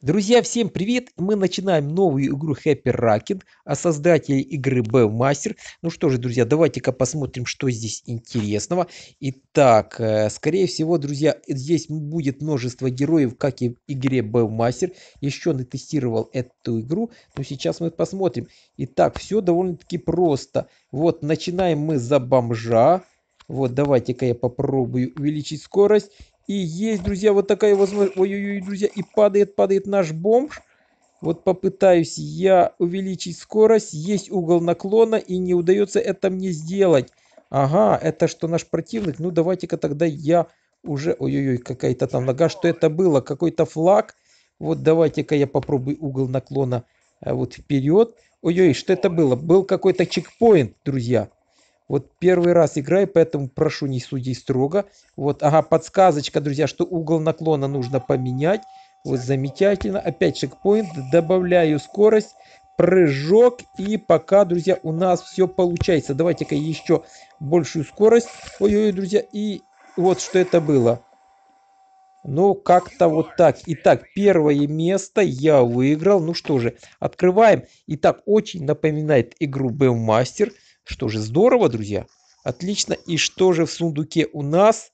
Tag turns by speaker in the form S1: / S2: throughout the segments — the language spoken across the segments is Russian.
S1: Друзья, всем привет! Мы начинаем новую игру Happy Rocket, а создатель игры Bev Master. Ну что же, друзья, давайте-ка посмотрим, что здесь интересного. Итак, э, скорее всего, друзья, здесь будет множество героев, как и в игре Bev Master. Еще не тестировал эту игру, но сейчас мы посмотрим. Итак, все довольно-таки просто. Вот, начинаем мы за бомжа. Вот, давайте-ка я попробую увеличить скорость. И есть, друзья, вот такая возможность. Ой-ой-ой, друзья, и падает, падает наш бомж. Вот попытаюсь я увеличить скорость. Есть угол наклона, и не удается это мне сделать. Ага, это что, наш противник? Ну, давайте-ка тогда я уже... Ой-ой-ой, какая-то там нога. Что это было? Какой-то флаг. Вот давайте-ка я попробую угол наклона э, вот вперед. Ой-ой, что это было? Был какой-то чекпоинт, друзья. Вот первый раз играю, поэтому прошу не суди строго. Вот, ага, подсказочка, друзья, что угол наклона нужно поменять. Вот замечательно. Опять шекпоинт. Добавляю скорость. Прыжок. И пока, друзья, у нас все получается. Давайте-ка еще большую скорость. Ой-ой-ой, друзья. И вот что это было. Ну, как-то вот так. Итак, первое место я выиграл. Ну что же, открываем. Итак, очень напоминает игру Бэвмастер. Мастер. Что же здорово, друзья. Отлично. И что же в сундуке у нас?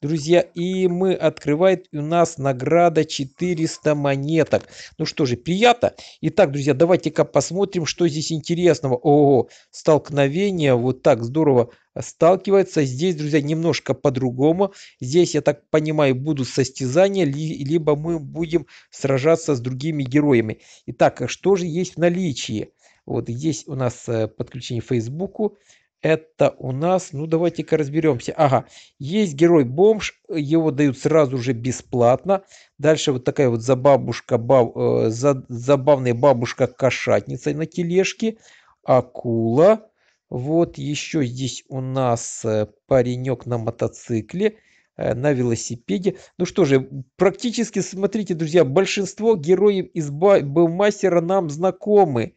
S1: Друзья, и мы открывает у нас награда 400 монеток. Ну что же, приятно. Итак, друзья, давайте-ка посмотрим, что здесь интересного. О, столкновение вот так здорово э, сталкивается. Здесь, друзья, немножко по-другому. Здесь, я так понимаю, будут состязания, либо мы будем сражаться с другими героями. Итак, а что же есть в наличии? Вот здесь у нас э, подключение к Фейсбуку. Это у нас, ну давайте-ка разберемся. Ага, есть герой-бомж, его дают сразу же бесплатно. Дальше вот такая вот забабушка, баб, э, за, забавная бабушка-кошатница на тележке. Акула. Вот еще здесь у нас э, паренек на мотоцикле э, на велосипеде. Ну что же, практически, смотрите, друзья, большинство героев из Бэвмастера нам знакомы.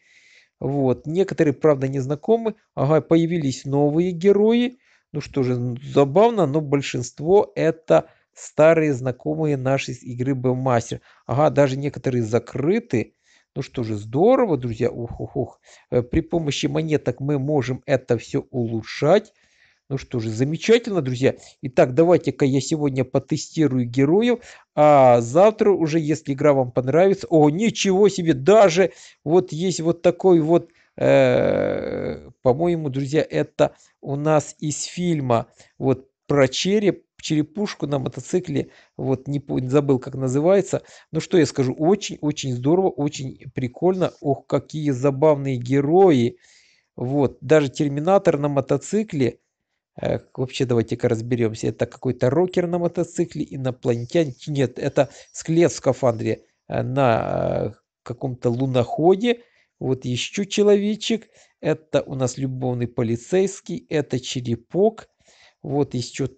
S1: Вот. Некоторые, правда, не знакомы. Ага, появились новые герои. Ну что же, ну, забавно, но большинство это старые знакомые нашей игры Бэмастер. Ага, даже некоторые закрыты. Ну что же, здорово, друзья. Ух, ух, ух. Э, при помощи монеток мы можем это все улучшать. Ну что же, замечательно, друзья. Итак, давайте-ка я сегодня потестирую героев, а завтра уже, если игра вам понравится... О, ничего себе, даже вот есть вот такой вот, э, по-моему, друзья, это у нас из фильма вот про череп, черепушку на мотоцикле, вот не забыл, как называется. Ну что я скажу, очень-очень здорово, очень прикольно. Ох, какие забавные герои. Вот, даже Терминатор на мотоцикле – Э, вообще давайте-ка разберемся. Это какой-то рокер на мотоцикле, инопланетянин. Нет, это скелет в скафандре э, на э, каком-то луноходе. Вот еще человечек. Это у нас любовный полицейский. Это черепок. Вот еще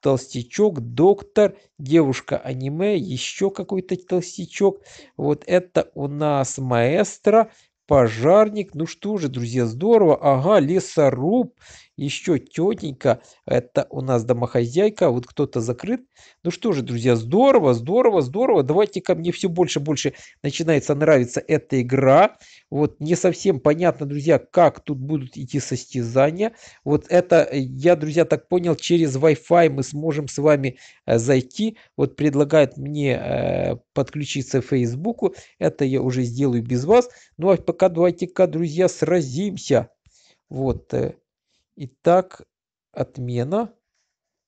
S1: толстячок, доктор, девушка аниме, еще какой-то толстячок. Вот это у нас маэстро, пожарник. Ну что же, друзья, здорово. Ага, лесоруб еще тетенька, это у нас домохозяйка, вот кто-то закрыт. Ну что же, друзья, здорово, здорово, здорово. Давайте-ка мне все больше и больше начинается нравиться эта игра. Вот не совсем понятно, друзья, как тут будут идти состязания. Вот это, э, я, друзья, так понял, через Wi-Fi мы сможем с вами э, зайти. Вот предлагает мне э, подключиться к Фейсбуку. Это я уже сделаю без вас. Ну а пока давайте-ка, друзья, сразимся. Вот. Итак, отмена.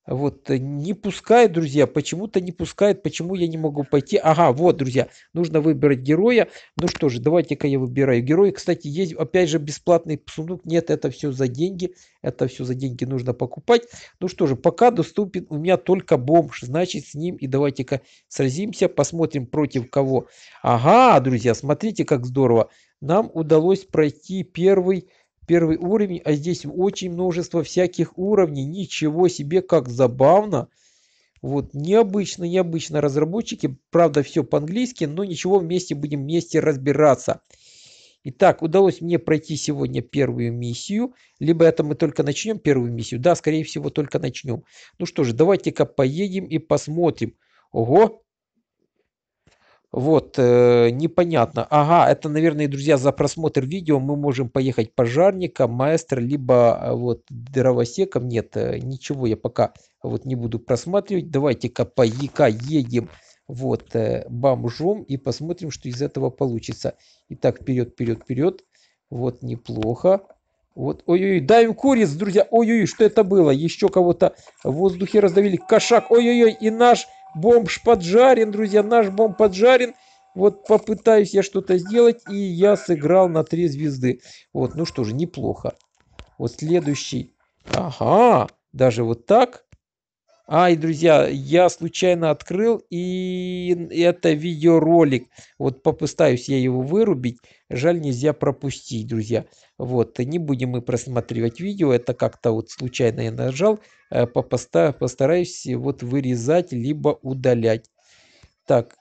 S1: Вот, э, не пускает, друзья, почему-то не пускает, почему я не могу пойти. Ага, вот, друзья, нужно выбрать героя. Ну что же, давайте-ка я выбираю героя. Кстати, есть, опять же, бесплатный сундук. Нет, это все за деньги, это все за деньги нужно покупать. Ну что же, пока доступен у меня только бомж, значит, с ним и давайте-ка сразимся, посмотрим против кого. Ага, друзья, смотрите, как здорово. Нам удалось пройти первый первый уровень, а здесь очень множество всяких уровней. Ничего себе, как забавно. Вот, необычно, необычно разработчики. Правда, все по-английски, но ничего, вместе будем вместе разбираться. Итак, удалось мне пройти сегодня первую миссию. Либо это мы только начнем первую миссию. Да, скорее всего, только начнем. Ну что же, давайте-ка поедем и посмотрим. Ого, вот, э, непонятно. Ага, это, наверное, друзья, за просмотр видео мы можем поехать пожарником, маэстро, либо э, вот дровосеком. Нет, э, ничего я пока вот не буду просматривать. Давайте-ка по едем, вот э, бомжом и посмотрим, что из этого получится. Итак, вперед, вперед, вперед. Вот, неплохо. Вот, ой-ой, давим куриц, друзья. Ой-ой, что это было? Еще кого-то в воздухе раздавили. Кошак, ой-ой-ой, и наш Бомж поджарен, друзья, наш бомб поджарен. Вот попытаюсь я что-то сделать, и я сыграл на три звезды. Вот, ну что же, неплохо. Вот следующий. Ага, даже вот так. Ай, друзья, я случайно открыл и это видеоролик. Вот попытаюсь я его вырубить. Жаль, нельзя пропустить, друзья. Вот, не будем мы просматривать видео. Это как-то вот случайно я нажал. Э, постараюсь вот вырезать, либо удалять. Так,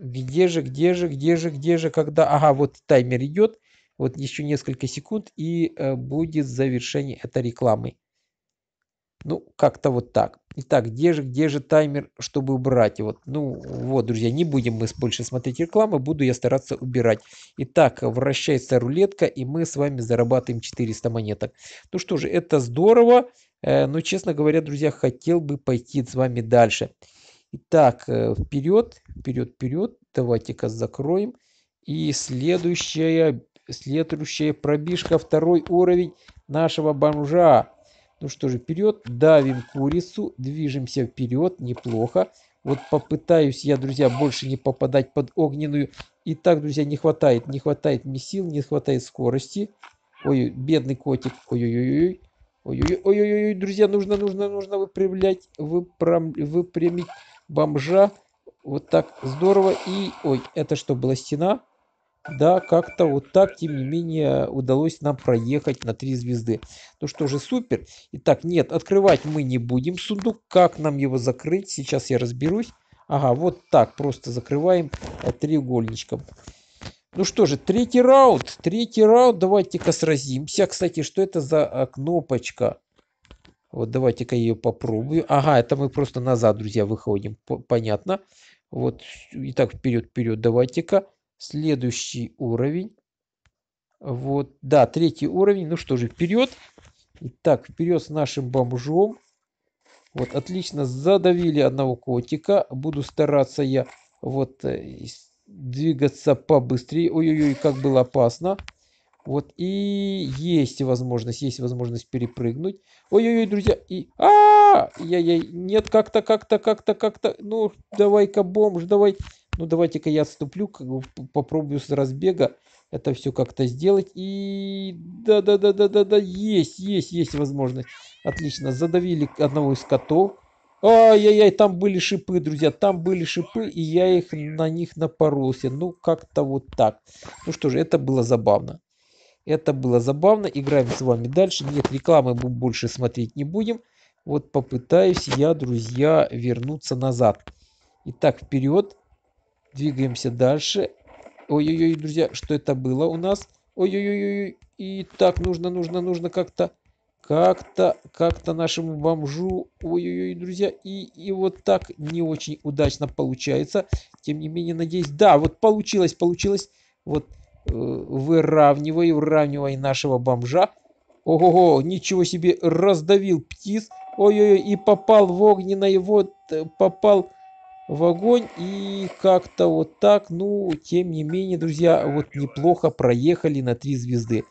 S1: где же, где же, где же, где же, когда... Ага, вот таймер идет. Вот еще несколько секунд и э, будет завершение этой рекламы. Ну, как-то вот так. Итак, где же, где же таймер, чтобы убрать Вот, Ну вот, друзья, не будем мы больше смотреть рекламы, буду я стараться убирать. Итак, вращается рулетка, и мы с вами зарабатываем 400 монеток. Ну что же, это здорово, э, но, честно говоря, друзья, хотел бы пойти с вами дальше. Итак, э, вперед, вперед, вперед. Давайте-ка закроем. И следующая, следующая пробежка, второй уровень нашего бомжа. Ну что же, вперед, давим курицу, движемся вперед, неплохо. Вот попытаюсь я, друзья, больше не попадать под огненную. И так, друзья, не хватает, не хватает мне сил, не хватает скорости. Ой, бедный котик, ой-ой-ой. Ой-ой-ой, друзья, нужно, нужно, нужно выпрямлять, выпрям, выпрямить бомжа. Вот так здорово. И, ой, это что, была стена? да, как-то вот так, тем не менее, удалось нам проехать на три звезды. Ну что же, супер. Итак, нет, открывать мы не будем сундук. Как нам его закрыть? Сейчас я разберусь. Ага, вот так, просто закрываем э, треугольничком. Ну что же, третий раунд. Третий раунд, давайте-ка сразимся. Кстати, что это за э, кнопочка? Вот давайте-ка ее попробую. Ага, это мы просто назад, друзья, выходим. Понятно. Вот, Итак, вперед, вперед, давайте-ка. Следующий уровень. Вот, да, третий уровень. Ну что же, вперед. Итак, вперед с нашим бомжом. Вот, отлично, задавили одного котика. Буду стараться я вот э, двигаться побыстрее. Ой-ой-ой, как было опасно. Вот, и есть возможность, есть возможность перепрыгнуть. Ой-ой-ой, друзья, и... а я я Нет, как-то, как-то, как-то, как-то. Ну, давай-ка, бомж, давай. Ну, давайте-ка я отступлю, как бы попробую с разбега это все как-то сделать. И да-да-да-да-да-да, есть, есть, есть возможность. Отлично, задавили одного из котов. Ай-яй-яй, там были шипы, друзья, там были шипы, и я их на них напоролся. Ну, как-то вот так. Ну что же, это было забавно. Это было забавно. Играем с вами дальше. Нет, рекламы мы больше смотреть не будем. Вот попытаюсь я, друзья, вернуться назад. Итак, вперед. Двигаемся дальше. Ой-ой-ой, друзья, что это было у нас? Ой-ой-ой, ой и так нужно, нужно, нужно как-то, как-то, как-то нашему бомжу. Ой-ой-ой, друзья, и, и вот так не очень удачно получается. Тем не менее, надеюсь, да, вот получилось, получилось. Вот э, выравнивай, выравнивай нашего бомжа. Ого-го, ничего себе, раздавил птиц. Ой-ой-ой, и попал в огненное, вот э, попал в огонь и как-то вот так, ну, тем не менее, друзья, вот неплохо проехали на три звезды.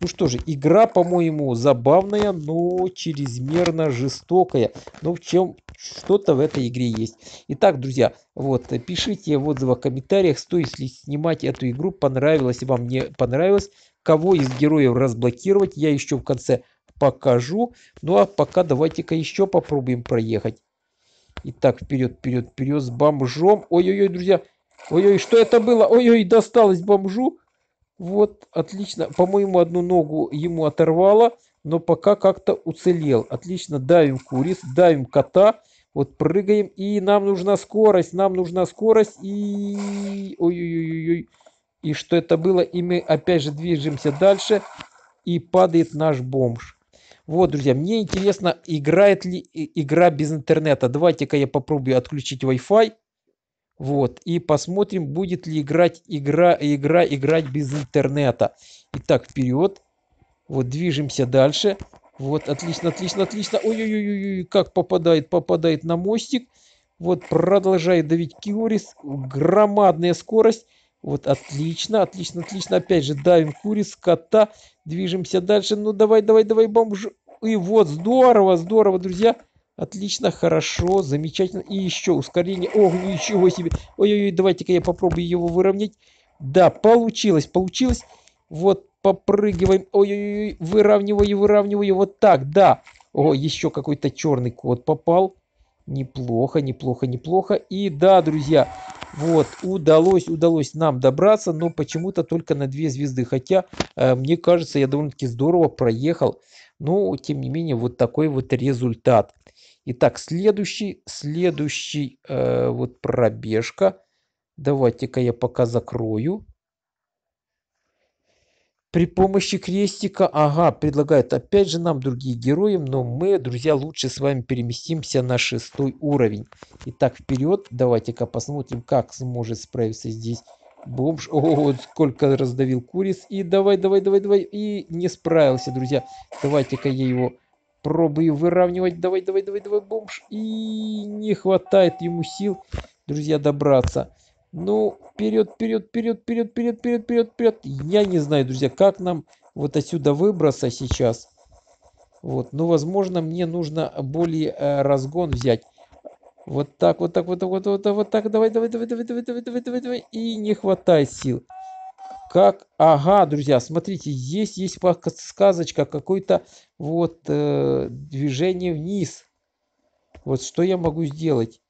S1: Ну что же, игра, по-моему, забавная, но чрезмерно жестокая. Но ну, в чем что-то в этой игре есть. Итак, друзья, вот, пишите в отзывах, в комментариях, стоит ли снимать эту игру, понравилось вам, не понравилось. Кого из героев разблокировать, я еще в конце покажу. Ну а пока давайте-ка еще попробуем проехать. Итак, вперед, вперед, вперед с бомжом. Ой-ой-ой, друзья. Ой-ой, что это было? Ой-ой, досталось бомжу. Вот, отлично. По-моему, одну ногу ему оторвало, но пока как-то уцелел. Отлично, давим куриц, давим кота. Вот прыгаем, и нам нужна скорость, нам нужна скорость, и... Ой-ой-ой-ой. И что это было? И мы опять же движемся дальше, и падает наш бомж. Вот, друзья, мне интересно, играет ли игра без интернета. Давайте-ка я попробую отключить Wi-Fi. Вот, и посмотрим, будет ли играть игра, игра играть без интернета. Итак, вперед. Вот, движемся дальше. Вот, отлично, отлично, отлично. Ой-ой-ой, как попадает, попадает на мостик. Вот, продолжает давить Киорис. Громадная скорость. Вот, отлично, отлично, отлично. Опять же, давим Курис, кота. Движемся дальше. Ну, давай, давай, давай, бомж. И вот здорово, здорово, друзья. Отлично, хорошо, замечательно. И еще ускорение. Ох, ничего себе. Ой-ой-ой, давайте-ка я попробую его выровнять. Да, получилось, получилось. Вот, попрыгиваем. Ой-ой-ой, выравниваю, выравниваю. Вот так, да. О, еще какой-то черный кот попал. Неплохо, неплохо, неплохо. И да, друзья, вот, удалось, удалось нам добраться, но почему-то только на две звезды. Хотя, э, мне кажется, я довольно-таки здорово проехал. Но, тем не менее, вот такой вот результат. Итак, следующий, следующий э, вот пробежка. Давайте-ка я пока закрою. При помощи крестика, ага, предлагает опять же нам другие герои, но мы, друзья, лучше с вами переместимся на шестой уровень. Итак, вперед, давайте-ка посмотрим, как сможет справиться здесь Бомж. О, сколько раздавил куриц. И давай, давай, давай, давай. И не справился, друзья. Давайте-ка я его пробую выравнивать. Давай, давай, давай, давай, бомж. И не хватает ему сил, друзья, добраться. Ну, вперед, вперед, вперед, вперед, вперед, вперед, вперед, вперед. Я не знаю, друзья, как нам вот отсюда выбраться сейчас. Вот, но, возможно, мне нужно более э, разгон взять. Вот так, вот так, вот так, вот, вот, вот так. Давай, давай, давай, давай, давай, давай, давай, давай, давай. И не хватает сил. Как, ага, друзья, смотрите, есть, есть сказочка, какое-то вот э, движение вниз. Вот что я могу сделать?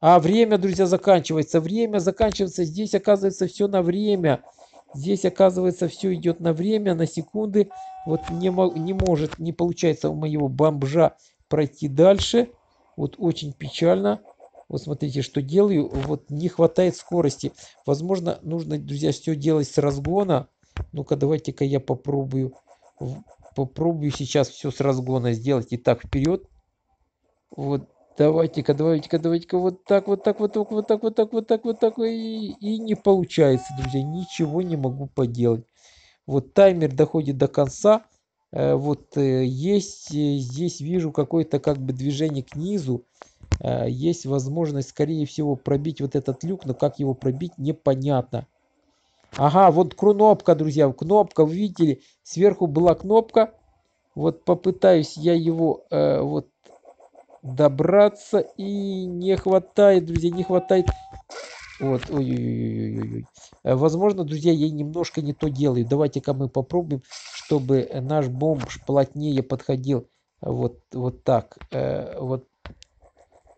S1: А время, друзья, заканчивается. Время заканчивается. Здесь оказывается все на время. Здесь, оказывается, все идет на время, на секунды. Вот не, не может, не получается у моего бомжа пройти дальше. Вот очень печально. Вот смотрите, что делаю, вот не хватает скорости. Возможно, нужно, друзья, все делать с разгона. Ну-ка, давайте-ка я попробую. Попробую сейчас все с разгона сделать. Итак, вперед. Вот, давайте-ка, давайте-ка, давайте-ка. Вот так, вот так, вот так, вот так, вот так, вот так, вот так. И, и не получается, друзья. Ничего не могу поделать. Вот таймер доходит до конца. Э, вот э, есть э, здесь вижу какое-то как бы движение к низу есть возможность скорее всего пробить вот этот люк но как его пробить непонятно ага вот кнопка друзья кнопка вы видели сверху была кнопка вот попытаюсь я его э, вот добраться и не хватает друзья не хватает вот, ой, ой, ой, ой, ой. Возможно, друзья, я немножко не то делаю. Давайте-ка мы попробуем чтобы наш бомж плотнее подходил вот, вот так, э, вот,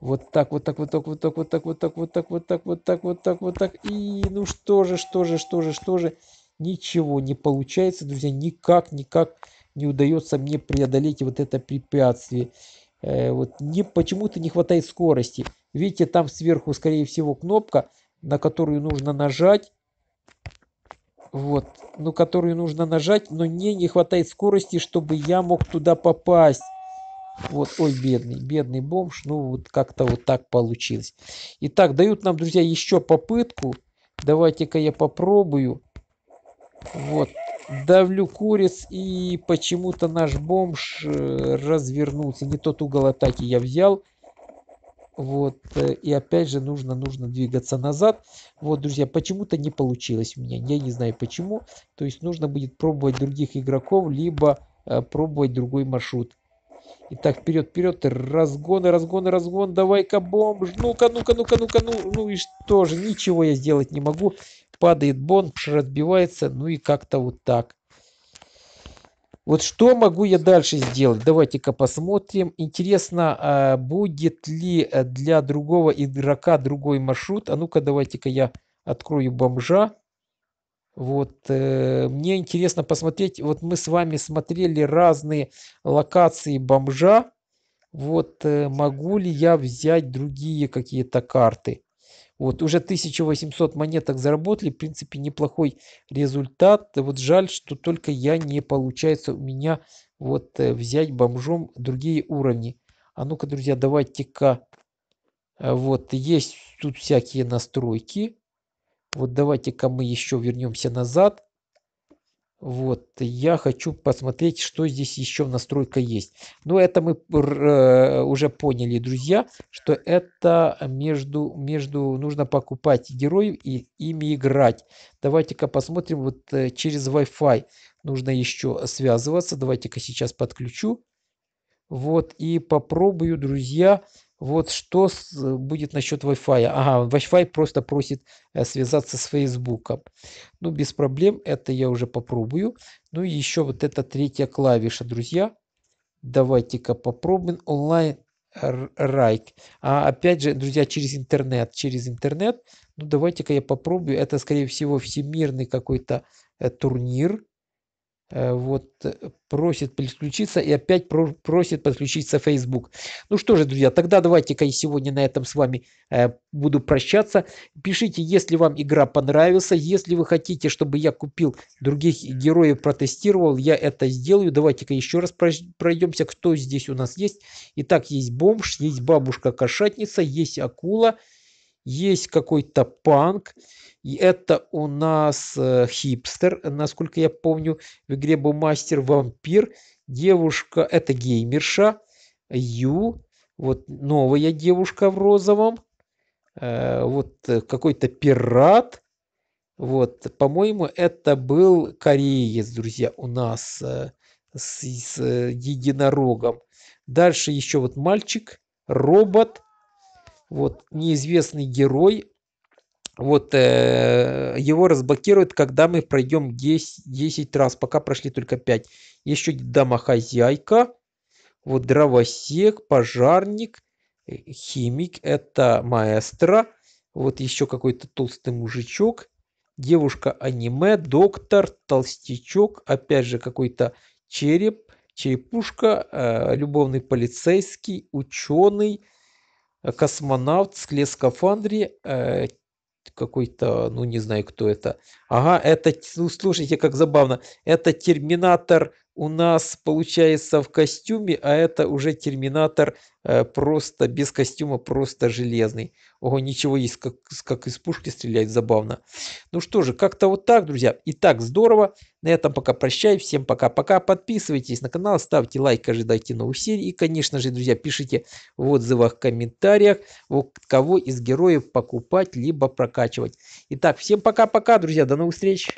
S1: вот так, вот так, вот так, вот так, вот так, вот так, вот так, вот так, вот так, вот так, вот так. И ну что же, что же, что же, что же. Ничего не получается, друзья, никак, никак не удается мне преодолеть вот это препятствие. Э, вот не, почему-то не хватает скорости. Видите, там сверху, скорее всего, кнопка, на которую нужно нажать вот, ну, которую нужно нажать, но мне не хватает скорости, чтобы я мог туда попасть. Вот, ой, бедный, бедный бомж, ну, вот как-то вот так получилось. Итак, дают нам, друзья, еще попытку. Давайте-ка я попробую. Вот, давлю куриц, и почему-то наш бомж э, развернулся. Не тот угол атаки я взял. Вот, э, и опять же нужно, нужно двигаться назад. Вот, друзья, почему-то не получилось у меня. Я не знаю почему. То есть нужно будет пробовать других игроков, либо э, пробовать другой маршрут. Итак, вперед, вперед, разгон, разгоны, разгон, давай-ка бомж, ну-ка, ну-ка, ну-ка, ну-ка, ну, ну и что же, ничего я сделать не могу, падает бомж, разбивается, ну и как-то вот так. Вот что могу я дальше сделать? Давайте-ка посмотрим. Интересно, а, будет ли э, для другого игрока другой маршрут? А ну-ка, давайте-ка я открою бомжа. Вот э, мне интересно посмотреть. Вот мы с вами смотрели разные локации бомжа. Вот э, могу ли я взять другие какие-то карты? Вот, уже 1800 монеток заработали, в принципе, неплохой результат. Вот жаль, что только я не получается у меня вот э, взять бомжом другие уровни. А ну-ка, друзья, давайте-ка. Э, вот, есть тут всякие настройки. Вот давайте-ка мы еще вернемся назад. Вот, я хочу посмотреть, что здесь еще в настройках есть. Но ну, это мы э, уже поняли, друзья, что это между, между нужно покупать героев и ими играть. Давайте-ка посмотрим, вот э, через Wi-Fi нужно еще связываться. Давайте-ка сейчас подключу. Вот, и попробую, друзья, вот что с, э, будет насчет Wi-Fi. Ага, Wi-Fi просто просит э, связаться с Фейсбуком. Ну, без проблем, это я уже попробую. Ну и еще вот эта третья клавиша, друзья. Давайте-ка попробуем онлайн Райк. А опять же, друзья, через интернет, через интернет. Ну, давайте-ка я попробую. Это, скорее всего, всемирный какой-то э, турнир. Э, вот просит подключиться и опять просит подключиться Facebook. Ну что же, друзья, тогда давайте-ка и сегодня на этом с вами э, буду прощаться. Пишите, если вам игра понравилась, если вы хотите, чтобы я купил других героев, протестировал, я это сделаю. Давайте-ка еще раз пройдемся, кто здесь у нас есть. Итак, есть бомж, есть бабушка-кошатница, есть акула, есть какой-то панк, и это у нас э, хипстер, насколько я помню, в игре был мастер-вампир. Девушка, это геймерша. Ю, вот новая девушка в розовом. Э, вот э, какой-то пират. Вот, по-моему, это был кореец, друзья, у нас с, с единорогом. Дальше еще вот мальчик, робот, вот неизвестный герой, вот э, его разблокируют, когда мы пройдем 10, 10 раз, пока прошли только 5. Еще домохозяйка, вот дровосек, пожарник, э, химик, это маэстро, вот еще какой-то толстый мужичок, девушка аниме, доктор, толстячок, опять же какой-то череп, черепушка, э, любовный полицейский, ученый, э, космонавт, скле скафандре, э, какой-то, ну не знаю кто это. Ага, это, ну, слушайте, как забавно, это терминатор у нас получается в костюме, а это уже терминатор э, просто без костюма, просто железный. Ого, ничего есть, как, как из пушки стреляет, забавно. Ну что же, как-то вот так, друзья. Итак, здорово. На этом пока прощай. Всем пока-пока. Подписывайтесь на канал, ставьте лайк, ожидайте новых серий. И, конечно же, друзья, пишите в отзывах, комментариях, вот кого из героев покупать, либо прокачивать. Итак, всем пока-пока, друзья. До новых встреч.